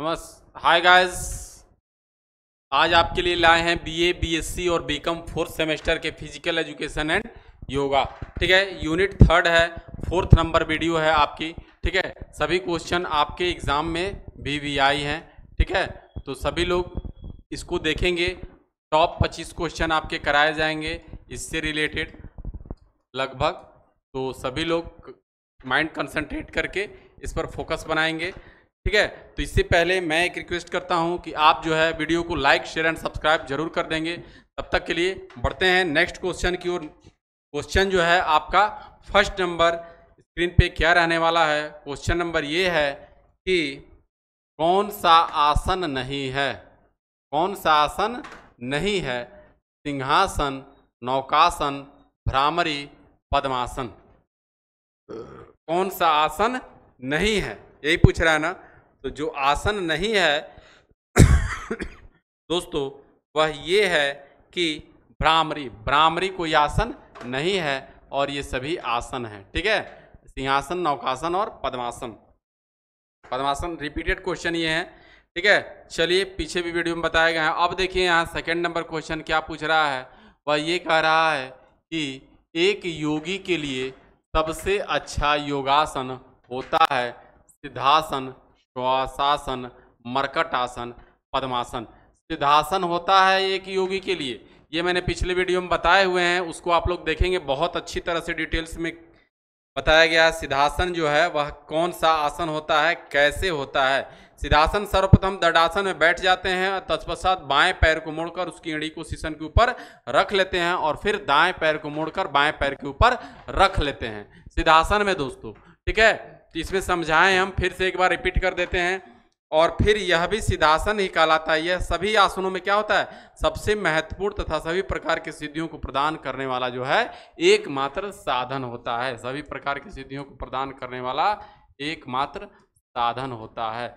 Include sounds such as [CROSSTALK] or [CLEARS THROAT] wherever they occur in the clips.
नमस् hi guys आज आपके लिए लाए हैं बीए बीएससी और बीकॉम फोर्थ सेमेस्टर के फिजिकल एजुकेशन एंड योगा ठीक है यूनिट थर्ड है फोर्थ नंबर वीडियो है आपकी ठीक है सभी क्वेश्चन आपके एग्ज़ाम में भी वी आई हैं ठीक है तो सभी लोग इसको देखेंगे टॉप पच्चीस क्वेश्चन आपके कराए जाएंगे इससे रिलेटेड लगभग तो सभी लोग माइंड कंसंट्रेट करके इस पर फोकस बनाएंगे ठीक है तो इससे पहले मैं एक रिक्वेस्ट करता हूँ कि आप जो है वीडियो को लाइक शेयर एंड सब्सक्राइब जरूर कर देंगे तब तक के लिए बढ़ते हैं नेक्स्ट क्वेश्चन की ओर क्वेश्चन जो है आपका फर्स्ट नंबर स्क्रीन पे क्या रहने वाला है क्वेश्चन नंबर ये है कि कौन सा आसन नहीं है कौन सा आसन नहीं है सिंहासन नौकासन भ्रामरी पद्मासन कौन सा आसन नहीं है यही पूछ रहा है ना तो जो आसन नहीं है [COUGHS] दोस्तों वह ये है कि भ्रामरी भ्रामरी कोई आसन नहीं है और ये सभी आसन हैं ठीक है सिंहासन नौकासन और पद्मासन पद्मासन रिपीटेड क्वेश्चन ये है ठीक है चलिए पीछे भी वीडियो में बताया गया है अब देखिए यहाँ सेकंड नंबर क्वेश्चन क्या पूछ रहा है वह ये कह रहा है कि एक योगी के लिए सबसे अच्छा योगासन होता है सिद्धासन श्वासासन मरकट आसन पद्मासन सिद्धासन होता है एक योगी के लिए ये मैंने पिछले वीडियो में बताए हुए हैं उसको आप लोग देखेंगे बहुत अच्छी तरह से डिटेल्स में बताया गया है सिद्धासन जो है वह कौन सा आसन होता है कैसे होता है सिद्धासन सर्वप्रथम दडासन में बैठ जाते हैं और तत्पश्चात बाएं पैर को मोड़कर उसकी एड़ी को सीसन के ऊपर रख लेते हैं और फिर दाएं पैर को मोड़कर बाएं पैर के ऊपर रख लेते हैं सिद्धासन में दोस्तों ठीक है इसमें समझाएं हम फिर से एक बार रिपीट कर देते हैं और फिर यह भी सिद्धासन ही कहलाता है यह सभी आसनों में क्या होता है सबसे महत्वपूर्ण तथा सभी प्रकार की सिद्धियों को प्रदान करने वाला जो है एकमात्र साधन होता है सभी प्रकार की सिद्धियों को प्रदान करने वाला एकमात्र साधन होता है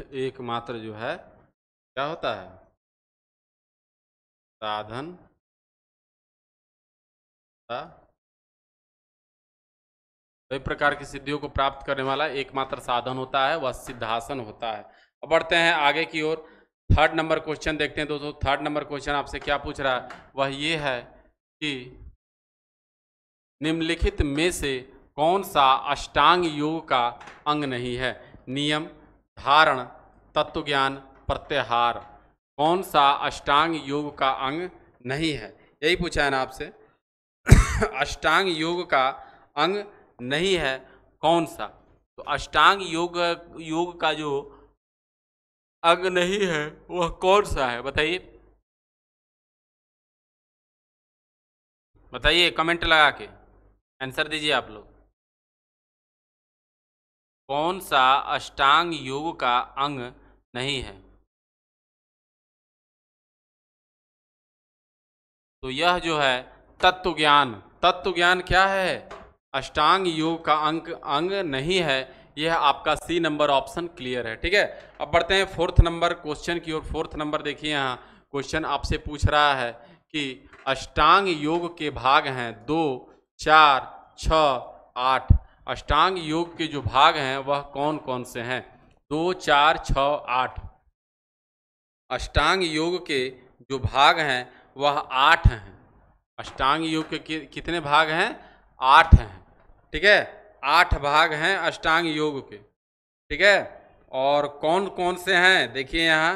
एकमात्र जो है क्या होता है साधन कई प्रकार की सिद्धियों को प्राप्त करने वाला एकमात्र साधन होता है वह सिद्धासन होता है अब बढ़ते हैं आगे की ओर थर्ड नंबर क्वेश्चन देखते हैं दोस्तों थर्ड नंबर क्वेश्चन आपसे क्या पूछ रहा है वह ये है कि निम्नलिखित में से कौन सा अष्टांग योग का अंग नहीं है नियम धारण तत्व ज्ञान प्रत्याहार कौन सा अष्टांग योग का अंग नहीं है यही पूछा है ना आपसे [COUGHS] अष्टांग योग का अंग नहीं है कौन सा तो अष्टांग योग योग का जो अंग नहीं है वह कौन सा है बताइए बताइए कमेंट लगा के आंसर दीजिए आप लोग कौन सा अष्टांग योग का अंग नहीं है तो यह जो है तत्व ज्ञान तत्व ज्ञान क्या है अष्टांग योग का अंक अंग नहीं है यह आपका सी नंबर ऑप्शन क्लियर है ठीक है अब बढ़ते हैं फोर्थ नंबर क्वेश्चन की ओर फोर्थ नंबर देखिए यहाँ क्वेश्चन आपसे पूछ रहा है कि अष्टांग योग के भाग हैं दो चार छ आठ अष्टांग योग के जो भाग हैं वह कौन कौन से हैं दो चार छ आठ अष्टांग योग के जो भाग हैं वह आठ हैं अष्टांग योग के कितने भाग हैं आठ हैं ठीक है आठ भाग हैं अष्टांग योग के ठीक है और कौन कौन से हैं देखिए यहाँ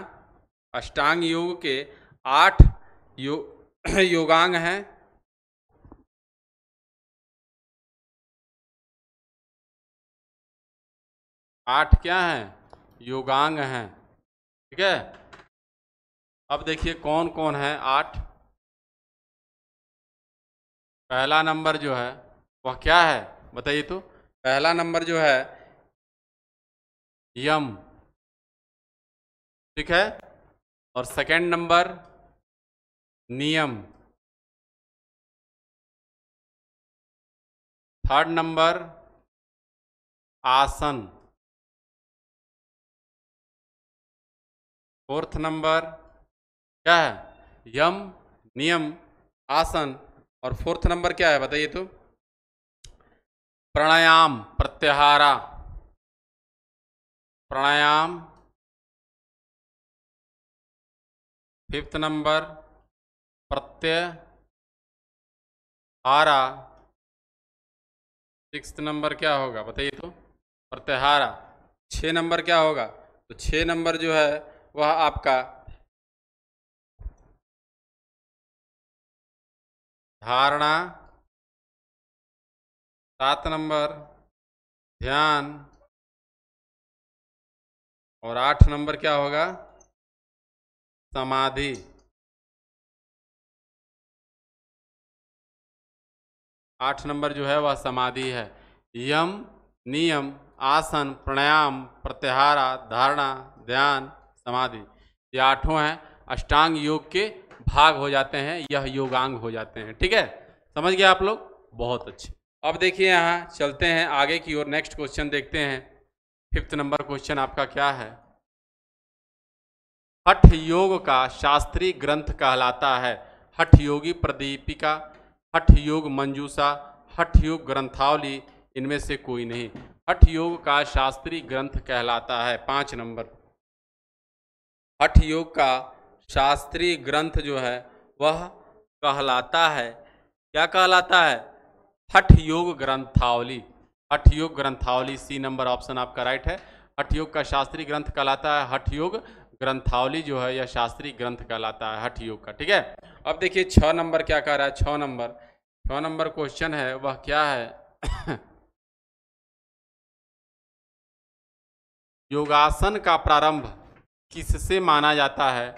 अष्टांग योग के आठ यो, [CLEARS THROAT] योगांग हैं आठ क्या हैं योगांग हैं ठीक है अब देखिए कौन कौन है आठ पहला नंबर जो है वह क्या है बताइए तो पहला नंबर जो है यम ठीक है और सेकंड नंबर नियम थर्ड नंबर आसन फोर्थ नंबर क्या है यम नियम आसन और फोर्थ नंबर क्या है बताइए तो प्राणायाम प्रत्याहारा प्राणायाम फिफ्थ नंबर प्रत्यय सिक्स नंबर क्या होगा बताइए तो प्रत्याहारा छः नंबर क्या होगा तो छः नंबर जो है वह आपका धारणा सात नंबर ध्यान और आठ नंबर क्या होगा समाधि आठ नंबर जो है वह समाधि है यम नियम आसन प्राणायाम प्रत्याहारा धारणा ध्यान समाधि ये आठों हैं अष्टांग योग के भाग हो जाते हैं यह योगांग हो जाते हैं ठीक है समझ गया आप लोग बहुत अच्छे अब देखिए यहाँ चलते हैं आगे की ओर नेक्स्ट क्वेश्चन देखते हैं फिफ्थ नंबर क्वेश्चन आपका क्या है हठ योग का शास्त्रीय ग्रंथ कहलाता है हठ योगी प्रदीपिका हठ योग मंजूषा हठ योग ग्रंथावली इनमें से कोई नहीं हठ योग का शास्त्रीय ग्रंथ कहलाता है पाँच नंबर हठ योग का शास्त्रीय ग्रंथ जो है वह कहलाता है क्या कहलाता है हठ योग ग्रंथावली हठ योग ग्रंथावली सी नंबर ऑप्शन आपका राइट है हठ योग का शास्त्रीय ग्रंथ कहलाता है हठ योग ग्रंथावली जो है यह शास्त्रीय ग्रंथ कहलाता है हठ योग का ठीक है अब देखिए छ नंबर क्या कह रहा है छ नंबर छ नंबर क्वेश्चन है वह क्या है [COUGHS] योगासन का प्रारंभ किससे माना जाता है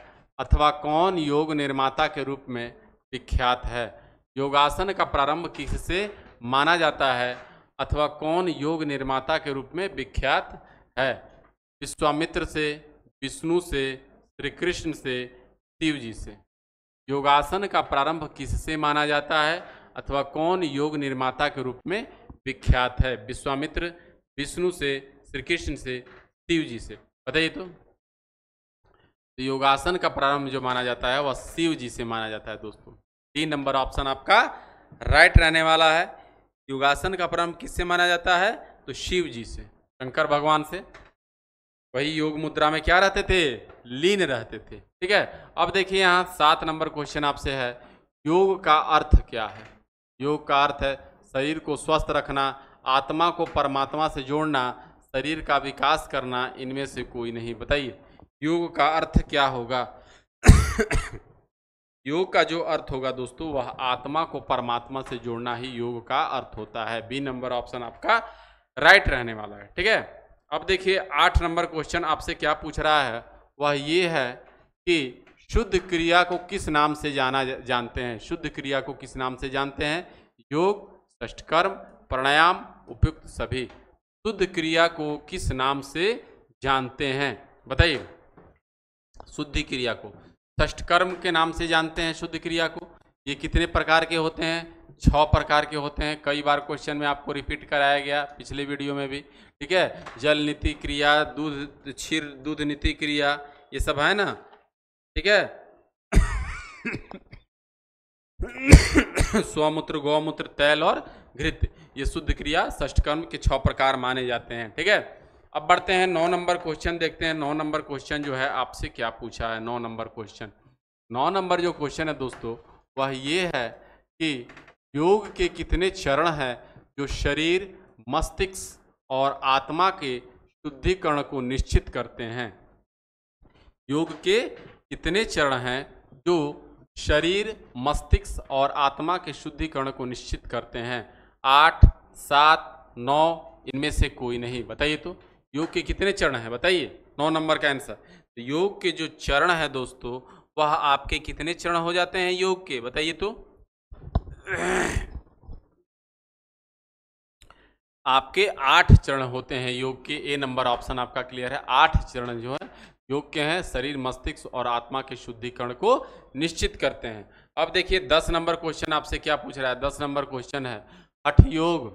अथवा कौन योग निर्माता के रूप में विख्यात है योगासन का प्रारंभ किससे माना जाता है अथवा कौन योग निर्माता के रूप में विख्यात है विश्वामित्र से विष्णु से श्री कृष्ण से शिव जी से योगासन का प्रारंभ किससे माना जाता है अथवा कौन योग निर्माता के रूप में विख्यात है विश्वामित्र विष्णु से श्री कृष्ण से शिव जी से बताइए तो तो योगासन का प्रारंभ जो माना जाता है वह शिव जी से माना जाता है दोस्तों तीन नंबर ऑप्शन आपका राइट रहने वाला है योगासन का प्रारंभ किससे माना जाता है तो शिव जी से शंकर भगवान से वही योग मुद्रा में क्या रहते थे लीन रहते थे ठीक है अब देखिए यहाँ सात नंबर क्वेश्चन आपसे है योग का अर्थ क्या है योग का अर्थ है शरीर को स्वस्थ रखना आत्मा को परमात्मा से जोड़ना शरीर का विकास करना इनमें से कोई नहीं बताइए योग का अर्थ क्या होगा योग का जो अर्थ होगा दोस्तों वह आत्मा को परमात्मा से जोड़ना ही योग का अर्थ होता है बी नंबर ऑप्शन आपका राइट रहने वाला है ठीक है अब देखिए आठ नंबर क्वेश्चन आपसे क्या पूछ रहा है वह ये है कि शुद्ध क्रिया को किस नाम से जाना जानते हैं शुद्ध क्रिया को किस नाम से जानते हैं योग ष्टकर्म प्राणायाम उपयुक्त सभी शुद्ध क्रिया को किस नाम से जानते हैं बताइए शुद्धि क्रिया को षष्ठ कर्म के नाम से जानते हैं शुद्ध क्रिया को ये कितने प्रकार के होते हैं छः प्रकार के होते हैं कई बार क्वेश्चन में आपको रिपीट कराया गया पिछले वीडियो में भी ठीक है जल नीति क्रिया दूध क्षीर दूध नीति क्रिया ये सब है ना ठीक है [COUGHS] स्वमूत्र गौमूत्र तैल और घृत ये शुद्ध क्रिया ष्ठ कर्म के छः प्रकार माने जाते हैं ठीक है अब बढ़ते हैं नौ नंबर क्वेश्चन देखते हैं नौ नंबर क्वेश्चन जो है आपसे क्या पूछा है नौ नंबर क्वेश्चन नौ नंबर जो क्वेश्चन है दोस्तों वह ये है कि योग के कितने चरण हैं जो शरीर मस्तिष्क और आत्मा के शुद्धिकरण को निश्चित करते हैं योग के कितने चरण हैं जो शरीर मस्तिष्क और आत्मा के शुद्धिकरण को निश्चित करते हैं आठ सात नौ इनमें से कोई नहीं बताइए तो योग के कितने चरण हैं बताइए नौ नंबर का आंसर तो योग के जो चरण है दोस्तों वह आपके कितने चरण हो जाते हैं योग के बताइए तो आपके आठ चरण होते हैं योग के ए नंबर ऑप्शन आपका क्लियर है आठ चरण जो है योग के हैं शरीर मस्तिष्क और आत्मा के शुद्धिकरण को निश्चित करते हैं अब देखिए दस नंबर क्वेश्चन आपसे क्या पूछ रहा है दस नंबर क्वेश्चन है हठ योग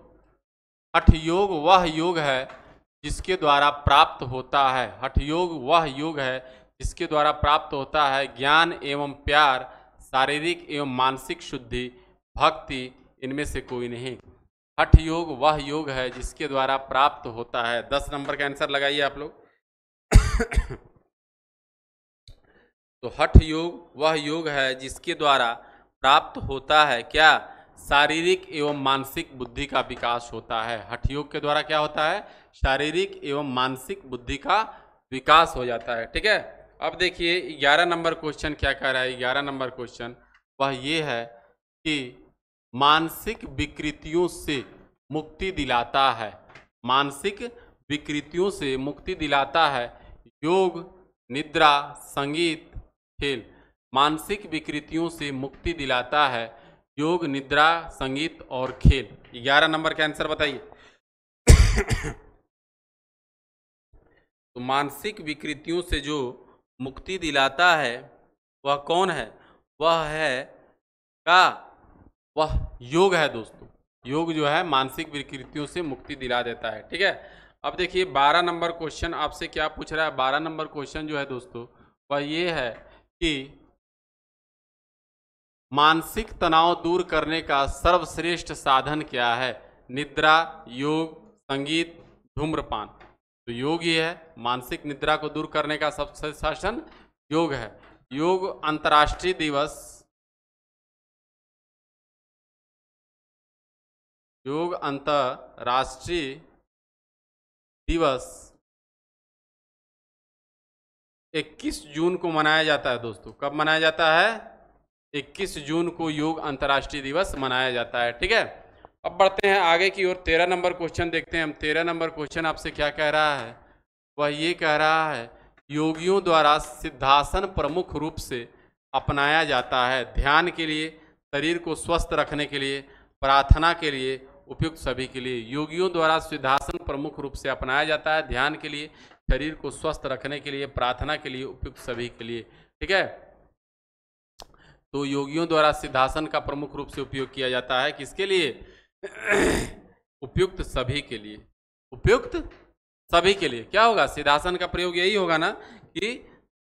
हठ योग वह योग है जिसके द्वारा प्राप्त होता है हठ योग वह योग है जिसके द्वारा प्राप्त होता है ज्ञान एवं प्यार शारीरिक एवं मानसिक शुद्धि भक्ति इनमें से कोई नहीं हठ योग वह योग है जिसके द्वारा प्राप्त होता है दस नंबर का आंसर लगाइए आप लोग [COUGHS] तो हठ योग वह योग है जिसके द्वारा प्राप्त होता है क्या शारीरिक एवं मानसिक बुद्धि का विकास होता है हठ योग के द्वारा क्या होता है शारीरिक एवं मानसिक बुद्धि का विकास हो जाता है ठीक है अब देखिए ग्यारह नंबर क्वेश्चन क्या कह रहा है ग्यारह नंबर क्वेश्चन वह ये है कि मानसिक विकृतियों से मुक्ति दिलाता है मानसिक विकृतियों से मुक्ति दिलाता है योग निद्रा संगीत खेल मानसिक विकृतियों से मुक्ति दिलाता है योग निद्रा संगीत और खेल ग्यारह नंबर का आंसर बताइए तो मानसिक विकृतियों से जो मुक्ति दिलाता है वह कौन है वह है का वह योग है दोस्तों योग जो है मानसिक विकृतियों से मुक्ति दिला देता है ठीक है अब देखिए बारह नंबर क्वेश्चन आपसे क्या पूछ रहा है बारह नंबर क्वेश्चन जो है दोस्तों वह ये है कि मानसिक तनाव दूर करने का सर्वश्रेष्ठ साधन क्या है निद्रा योग संगीत धूम्रपान तो योग ही है मानसिक निद्रा को दूर करने का सबसे शासन योग है योग अंतर्राष्ट्रीय दिवस योग अंतर्राष्ट्रीय दिवस 21 जून को मनाया जाता है दोस्तों कब मनाया जाता है 21 जून को योग अंतर्राष्ट्रीय दिवस मनाया जाता है ठीक है अब बढ़ते हैं आगे की ओर तेरह नंबर क्वेश्चन देखते हैं हम तेरह नंबर क्वेश्चन आपसे क्या कह रहा है वह ये कह रहा है योगियों द्वारा सिद्धासन प्रमुख रूप से अपनाया जाता है ध्यान के लिए शरीर को स्वस्थ रखने के लिए प्रार्थना के लिए उपयुक्त सभी के लिए योगियों द्वारा सिद्धासन प्रमुख रूप से अपनाया जाता है ध्यान के लिए शरीर को स्वस्थ रखने के लिए प्रार्थना के लिए उपयुक्त सभी के लिए ठीक है तो योगियों द्वारा सिद्धासन का प्रमुख रूप से उपयोग किया जाता है किसके लिए उपयुक्त सभी के लिए उपयुक्त सभी के लिए क्या होगा सिद्धासन का प्रयोग यही होगा ना कि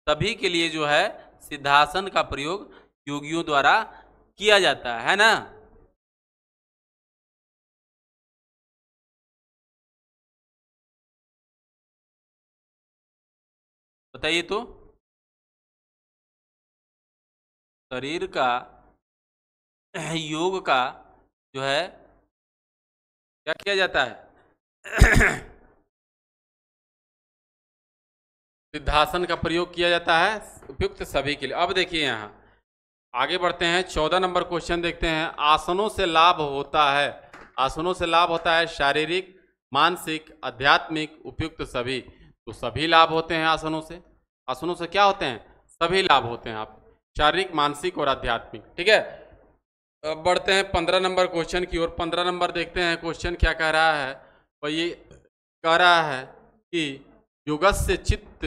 सभी के लिए जो है सिद्धासन का प्रयोग योगियों द्वारा किया जाता है, ना बताइए तो शरीर का [CLEARS THROAT] योग का जो है क्या किया जाता है सिद्धासन का प्रयोग किया जाता है उपयुक्त सभी के लिए अब देखिए यहाँ आगे बढ़ते हैं चौदह नंबर क्वेश्चन देखते हैं आसनों से लाभ होता है आसनों से लाभ होता है शारीरिक मानसिक आध्यात्मिक उपयुक्त सभी तो सभी लाभ होते हैं आसनों से आसनों से क्या होते हैं सभी लाभ होते हैं आप शारीरिक मानसिक और आध्यात्मिक ठीक है अब बढ़ते हैं पंद्रह नंबर क्वेश्चन की ओर पंद्रह नंबर देखते हैं क्वेश्चन क्या कह रहा है और ये कह रहा है कि योगस्य चित्त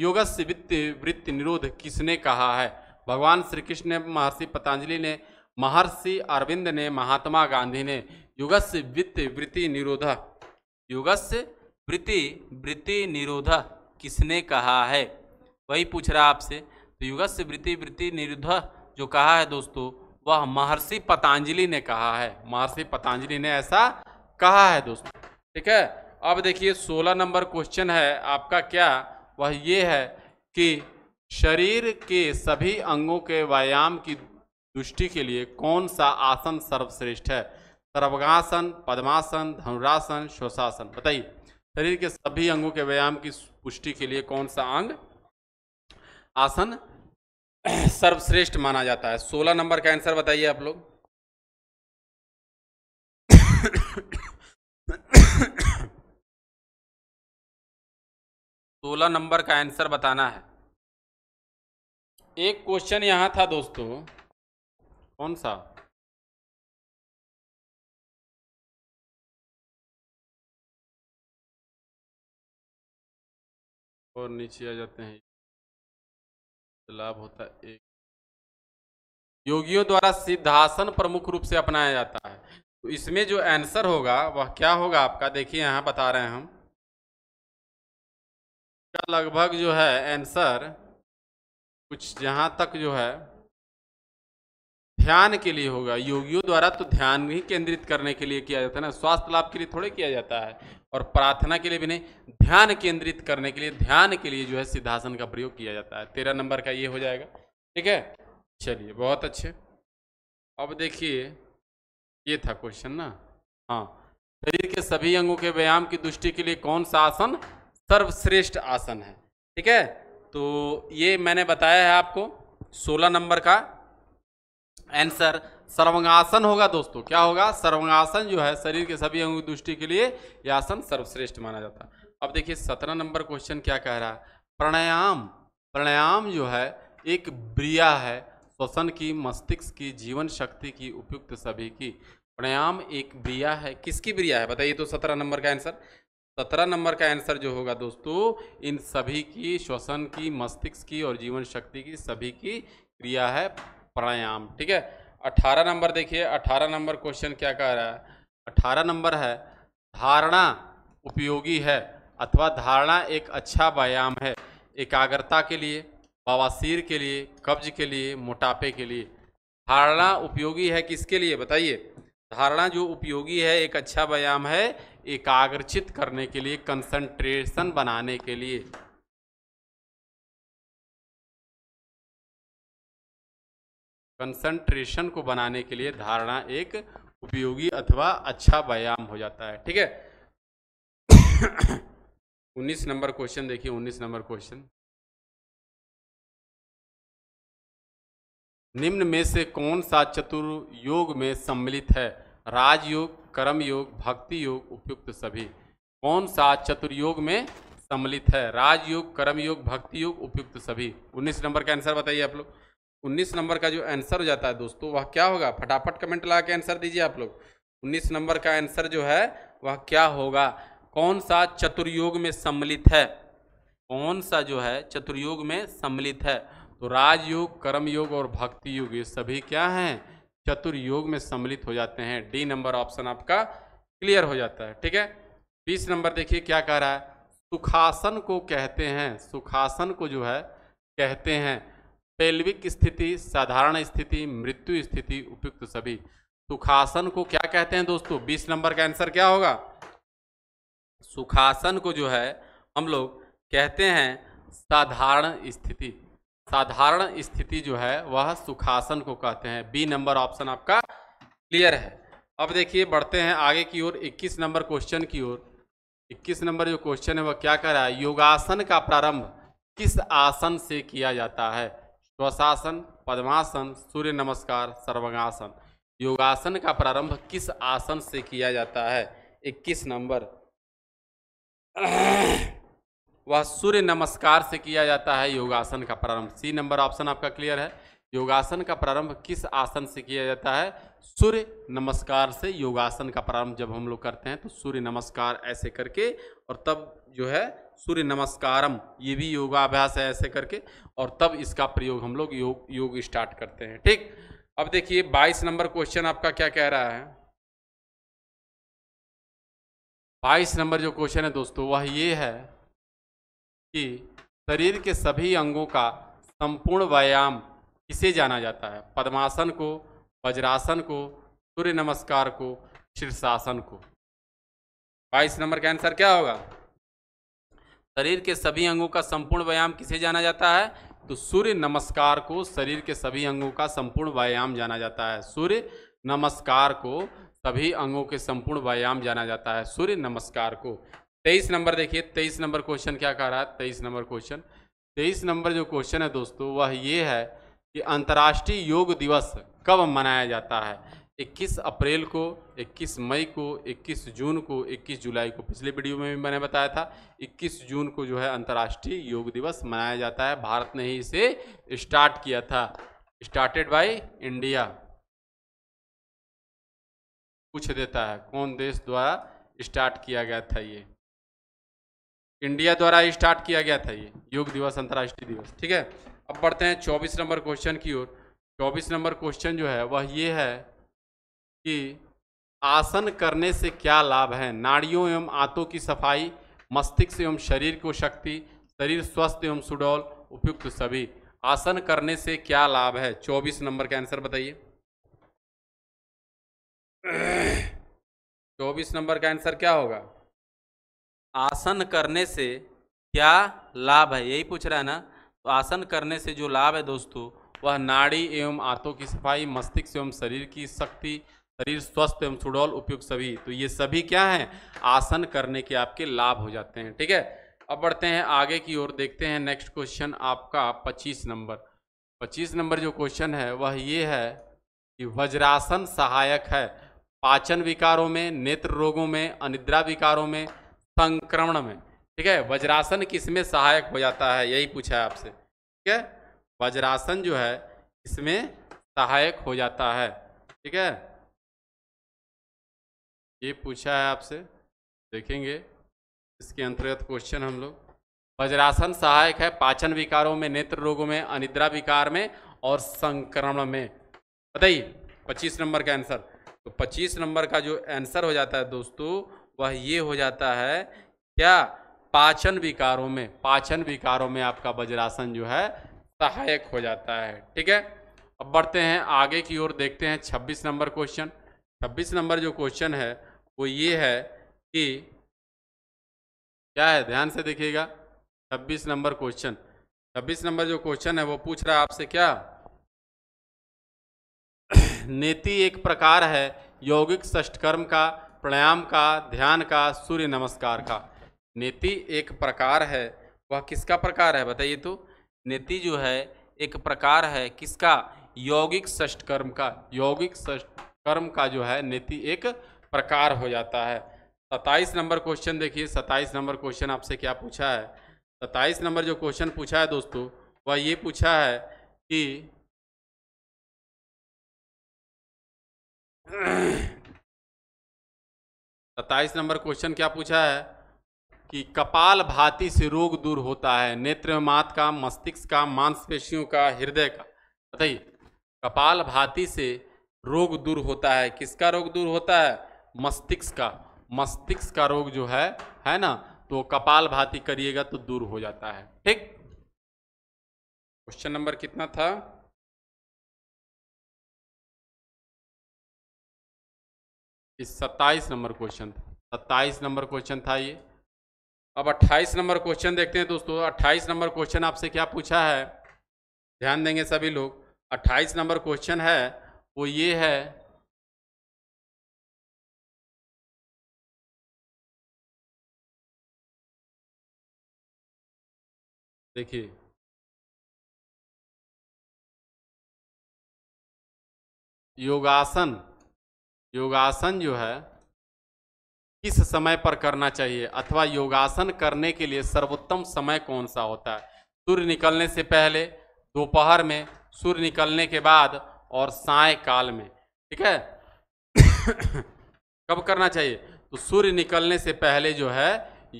योगस्य वित्त वृत्ति निरोध किसने कहा है भगवान श्री कृष्ण ने महर्षि पतंजलि ने महर्षि अरविंद ने महात्मा गांधी ने युगस्य वित्त वृत्ति युग युगस्य वृत्ति वृत्ति निरोध किसने कहा है वही पूछ रहा आपसे तो युगस्य वृत्ति वृत्ति निरोध जो कहा है दोस्तों वह महर्षि पतंजलि ने कहा है महर्षि पतंजलि ने ऐसा कहा है दोस्तों ठीक है अब देखिए सोलह नंबर क्वेश्चन है आपका क्या वह ये है कि शरीर के सभी अंगों के व्यायाम की दृष्टि के लिए कौन सा आसन सर्वश्रेष्ठ है सर्वगासन पद्मासन धनुरासन श्वसासन बताइए शरीर के सभी अंगों के व्यायाम की पुष्टि के लिए कौन सा अंग आसन [CLEARS THROAT] सर्वश्रेष्ठ माना जाता है सोलह नंबर का आंसर बताइए आप लोग सोलह नंबर का आंसर बताना है एक क्वेश्चन यहां था दोस्तों कौन सा और नीचे आ जाते हैं लाभ होता है एक योगियों द्वारा सिद्धासन प्रमुख रूप से अपनाया जाता है तो इसमें जो आंसर होगा वह क्या होगा आपका देखिए यहाँ बता रहे हैं हम लगभग जो है आंसर कुछ जहाँ तक जो है ध्यान के लिए होगा योगियों द्वारा तो ध्यान ही केंद्रित करने के लिए किया जाता है ना स्वास्थ्य लाभ के लिए थोड़े किया जाता है और प्रार्थना के लिए भी नहीं ध्यान केंद्रित करने के लिए ध्यान के लिए जो है सिद्धासन का प्रयोग किया जाता है तेरह नंबर का ये हो जाएगा ठीक है चलिए बहुत अच्छे अब देखिए ये था क्वेश्चन ना हाँ शरीर के सभी अंगों के व्यायाम की दृष्टि के लिए कौन सा आसन सर्वश्रेष्ठ आसन है ठीक है तो ये मैंने बताया है आपको सोलह नंबर का आंसर सर्वंगासन होगा दोस्तों क्या होगा सर्वंगासन जो है शरीर के सभी की दृष्टि के लिए यह आसन सर्वश्रेष्ठ माना जाता है अब देखिए सत्रह नंबर क्वेश्चन क्या कह रहा है प्राणायाम प्राणायाम जो है एक ब्रिया है श्वसन की मस्तिष्क की जीवन शक्ति की उपयुक्त सभी की प्राणायाम एक ब्रिया है किसकी ब्रिया है बताइए तो सत्रह नंबर का आंसर सत्रह नंबर का आंसर जो होगा दोस्तों इन सभी की श्वसन की मस्तिष्क की और जीवन शक्ति की सभी की क्रिया है प्राणायाम ठीक है अठारह नंबर देखिए अठारह नंबर क्वेश्चन क्या कह रहा है अठारह नंबर है धारणा उपयोगी है अथवा धारणा एक अच्छा व्यायाम है एकाग्रता के लिए बवासीर के लिए कब्ज के लिए मोटापे के लिए धारणा उपयोगी है किसके लिए बताइए धारणा जो उपयोगी है एक अच्छा व्यायाम है एकाग्रचित करने के लिए कंसंट्रेशन बनाने के लिए कंसंट्रेशन को बनाने के लिए धारणा एक उपयोगी अथवा अच्छा व्यायाम हो जाता है ठीक है 19 [COUGHS] नंबर क्वेश्चन देखिए 19 नंबर क्वेश्चन निम्न में से कौन सा चतुर्योग में सम्मिलित है राजयोग कर्म योग भक्ति योग उपयुक्त सभी कौन सा चतुर्योग में सम्मिलित है राजयोग कर्म योग भक्ति योग उपयुक्त सभी 19 नंबर का आंसर बताइए आप लोग उन्नीस नंबर का जो आंसर हो जाता है दोस्तों वह क्या होगा फटाफट कमेंट लगा के आंसर दीजिए आप लोग उन्नीस नंबर का आंसर जो है वह क्या होगा कौन सा चतुर्योग में सम्मिलित है कौन सा जो है चतुर्योग में सम्मिलित है तो राजयोग कर्मयोग और भक्ति योग ये सभी क्या हैं चतुर्योग में सम्मिलित हो जाते हैं डी नंबर ऑप्शन आपका क्लियर हो जाता है ठीक है बीस नंबर देखिए क्या कह रहा है सुखासन को कहते हैं सुखासन को जो है कहते हैं पेल्विक स्थिति साधारण स्थिति मृत्यु स्थिति उपयुक्त सभी सुखासन को क्या कहते हैं दोस्तों बीस नंबर का आंसर क्या होगा सुखासन को जो है हम लोग कहते हैं साधारण स्थिति साधारण स्थिति जो है वह सुखासन को कहते हैं बी नंबर ऑप्शन आपका क्लियर है अब देखिए बढ़ते हैं आगे की ओर 21 नंबर क्वेश्चन की ओर 21 नंबर जो क्वेश्चन है वह क्या कह रहा है योगासन का प्रारंभ किस आसन से किया जाता है श्वसासन पद्मासन सूर्य नमस्कार सर्वगासन योगासन का प्रारंभ किस आसन से किया जाता है 21 नंबर वह सूर्य नमस्कार से किया जाता है योगासन का प्रारंभ सी नंबर ऑप्शन आपका क्लियर है योगासन का प्रारंभ किस आसन से किया जाता है सूर्य नमस्कार से योगासन का प्रारंभ जब हम लोग करते हैं तो सूर्य नमस्कार ऐसे करके और तब जो है सूर्य नमस्कारम ये भी योगाभ्यास है ऐसे करके और तब इसका प्रयोग हम लोग योग योग स्टार्ट करते हैं ठीक अब देखिए बाईस नंबर क्वेश्चन आपका क्या कह रहा है बाईस नंबर जो क्वेश्चन है दोस्तों वह ये है कि शरीर के सभी अंगों का संपूर्ण व्यायाम इसे जाना जाता है पद्मासन को वज्रासन को सूर्य नमस्कार को शीर्षासन को बाईस नंबर का आंसर क्या होगा शरीर के सभी अंगों का संपूर्ण व्यायाम किसे जाना जाता है तो सूर्य नमस्कार को शरीर के सभी अंगों का संपूर्ण व्यायाम जाना जाता है सूर्य नमस्कार को सभी अंगों के संपूर्ण व्यायाम जाना जाता है सूर्य नमस्कार को तेईस नंबर देखिए तेईस नंबर क्वेश्चन क्या कह रहा है तेईस नंबर क्वेश्चन तेईस नंबर जो क्वेश्चन है दोस्तों वह ये है कि अंतर्राष्ट्रीय योग दिवस कब मनाया जाता है 21 अप्रैल को 21 मई को 21 जून को 21 जुलाई को पिछले वीडियो में भी मैंने बताया था 21 जून को जो है अंतर्राष्ट्रीय योग दिवस मनाया जाता है भारत ने ही इसे स्टार्ट किया था स्टार्टेड बाय इंडिया पूछ देता है कौन देश द्वारा स्टार्ट किया गया था ये इंडिया द्वारा स्टार्ट किया गया था ये योग दिवस अंतर्राष्ट्रीय दिवस ठीक है अब बढ़ते हैं चौबीस नंबर क्वेश्चन की ओर चौबीस नंबर क्वेश्चन जो है वह ये है कि आसन करने से क्या लाभ है नाड़ियों एवं आंतों की सफाई मस्तिष्क एवं शरीर को शक्ति शरीर स्वस्थ एवं सुडौल उपयुक्त सभी आसन करने से क्या लाभ है चौबीस नंबर का आंसर बताइए चौबीस नंबर का आंसर क्या होगा आसन करने से क्या लाभ है यही पूछ रहा है ना तो आसन करने से जो लाभ है दोस्तों वह नाड़ी एवं आंतों की सफाई मस्तिष्क एवं शरीर की शक्ति शरीर स्वस्थ एवं सुडौल उपयुक्त सभी तो ये सभी क्या हैं आसन करने के आपके लाभ हो जाते हैं ठीक है अब बढ़ते हैं आगे की ओर देखते हैं नेक्स्ट क्वेश्चन आपका पच्चीस नंबर पच्चीस नंबर जो क्वेश्चन है वह ये है कि वज्रासन सहायक है पाचन विकारों में नेत्र रोगों में अनिद्रा विकारों में संक्रमण में ठीक है वज्रासन किसमें सहायक हो जाता है यही पूछा है आपसे ठीक है वज्रासन जो है इसमें सहायक हो जाता है ठीक है ये पूछा है आपसे देखेंगे इसके अंतर्गत क्वेश्चन हम लोग वज्रासन सहायक है पाचन विकारों में नेत्र रोगों में अनिद्रा विकार में और संक्रमण में बताइए पच्चीस नंबर का आंसर तो पच्चीस नंबर का जो आंसर हो जाता है दोस्तों वह ये हो जाता है क्या पाचन विकारों में पाचन विकारों में आपका वज्रासन जो है सहायक हो जाता है ठीक है अब बढ़ते हैं आगे की ओर देखते हैं 26 नंबर क्वेश्चन 26 नंबर जो क्वेश्चन है वो ये है कि क्या है ध्यान से देखिएगा 26 नंबर क्वेश्चन 26 नंबर जो क्वेश्चन है वो पूछ रहा है आपसे क्या [CLEARS THROAT] नेति एक प्रकार है यौगिक षष्टकर्म का प्राणायाम का ध्यान का सूर्य नमस्कार का नीति एक प्रकार है वह किसका प्रकार है बताइए तो नीति जो है एक प्रकार है किसका यौगिक षष्ट कर्म का यौगिक षष्ट कर्म का जो है नीति एक प्रकार हो जाता है सत्ताईस नंबर क्वेश्चन देखिए सत्ताईस नंबर क्वेश्चन आपसे क्या पूछा है सत्ताईस नंबर जो क्वेश्चन पूछा है दोस्तों वह ये पूछा है कि सत्ताईस नंबर क्वेश्चन क्या पूछा है कि कपाल भांति से रोग दूर होता है नेत्र मात का मस्तिष्क का मांसपेशियों का हृदय का बताइए कपाल भाती से रोग दूर होता है किसका रोग दूर होता है मस्तिष्क का मस्तिष्क का रोग जो है है ना तो कपाल भाती करिएगा तो दूर हो जाता है ठीक क्वेश्चन नंबर कितना था इस सत्ताईस नंबर क्वेश्चन था सत्ताईस नंबर क्वेश्चन था ये अब 28 नंबर क्वेश्चन देखते हैं दोस्तों 28 नंबर क्वेश्चन आपसे क्या पूछा है ध्यान देंगे सभी लोग 28 नंबर क्वेश्चन है वो ये है देखिए योगासन योगासन जो है किस समय पर करना चाहिए अथवा योगासन करने के लिए सर्वोत्तम समय कौन सा होता है सूर्य निकलने से पहले दोपहर में सूर्य निकलने के बाद और साय काल में ठीक है [COUGHS] कब करना चाहिए तो सूर्य निकलने से पहले जो है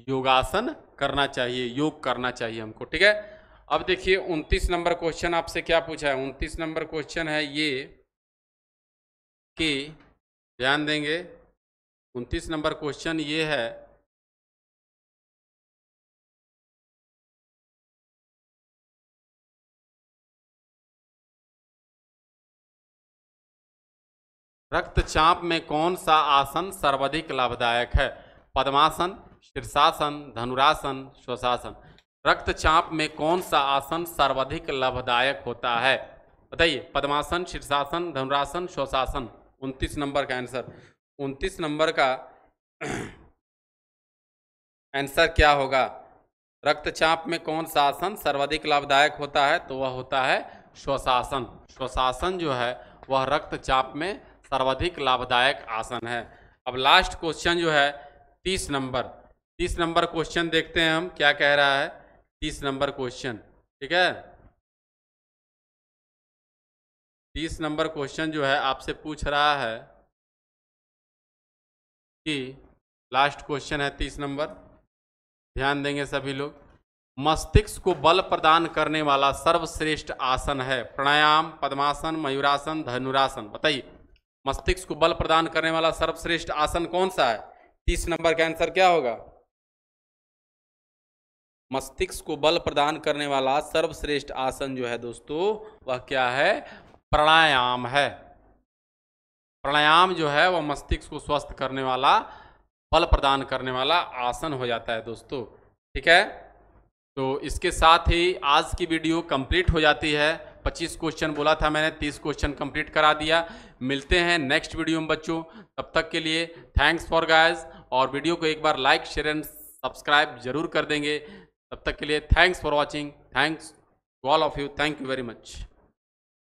योगासन करना चाहिए योग करना चाहिए हमको ठीक है अब देखिए उनतीस नंबर क्वेश्चन आपसे क्या पूछा है उनतीस नंबर क्वेश्चन है ये कि ध्यान देंगे उनतीस नंबर क्वेश्चन ये है रक्तचाप में कौन सा आसन सर्वाधिक लाभदायक है पद्मासन शीर्षासन धनुरासन श्वसासन रक्तचाप में कौन सा आसन सर्वाधिक लाभदायक होता है बताइए पद्मासन शीर्षासन धनुरासन श्वसासन उनतीस नंबर का आंसर उनतीस नंबर का आंसर क्या होगा रक्तचाप में कौन सा आसन सर्वाधिक लाभदायक होता है तो वह होता है श्वसासन श्वसासन जो है वह रक्तचाप में सर्वाधिक लाभदायक आसन है अब लास्ट क्वेश्चन जो है तीस नंबर तीस नंबर क्वेश्चन देखते हैं हम क्या कह रहा है तीस नंबर क्वेश्चन ठीक है तीस नंबर क्वेश्चन जो है आपसे पूछ रहा है की लास्ट क्वेश्चन है तीस नंबर ध्यान देंगे सभी लोग मस्तिष्क को बल प्रदान करने वाला सर्वश्रेष्ठ आसन है प्राणायाम पद्मासन मयूरासन धनुरासन बताइए मस्तिष्क को बल प्रदान करने वाला सर्वश्रेष्ठ आसन कौन सा है तीस नंबर का आंसर क्या होगा मस्तिष्क को बल प्रदान करने वाला सर्वश्रेष्ठ आसन जो है दोस्तों वह क्या है प्राणायाम है प्राणायाम जो है वह मस्तिष्क को स्वस्थ करने वाला फल प्रदान करने वाला आसन हो जाता है दोस्तों ठीक है तो इसके साथ ही आज की वीडियो कंप्लीट हो जाती है 25 क्वेश्चन बोला था मैंने 30 क्वेश्चन कंप्लीट करा दिया मिलते हैं नेक्स्ट वीडियो में बच्चों तब तक के लिए थैंक्स फॉर गाइज और वीडियो को एक बार लाइक शेयर एंड सब्सक्राइब जरूर कर देंगे तब तक के लिए thanks for watching thanks to all of you thank you very much